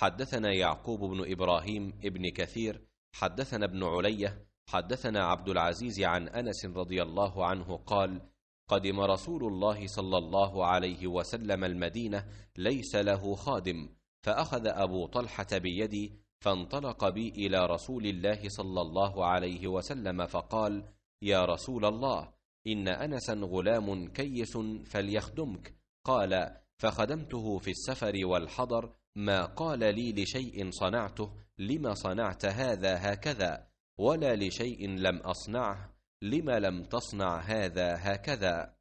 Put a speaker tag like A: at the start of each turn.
A: حدثنا يعقوب بن ابراهيم
B: ابن كثير حدثنا ابن عليه حدثنا عبد العزيز عن انس رضي الله عنه قال قدم رسول الله صلى الله عليه وسلم المدينه ليس له خادم فاخذ ابو طلحه بيدي فانطلق بي الى رسول الله صلى الله عليه وسلم فقال يا رسول الله ان انسا غلام كيس فليخدمك قال فخدمته في السفر والحضر ما قال لي لشيء صنعته لما صنعت هذا هكذا ولا لشيء لم اصنعه لم لم
A: تصنع هذا هكذا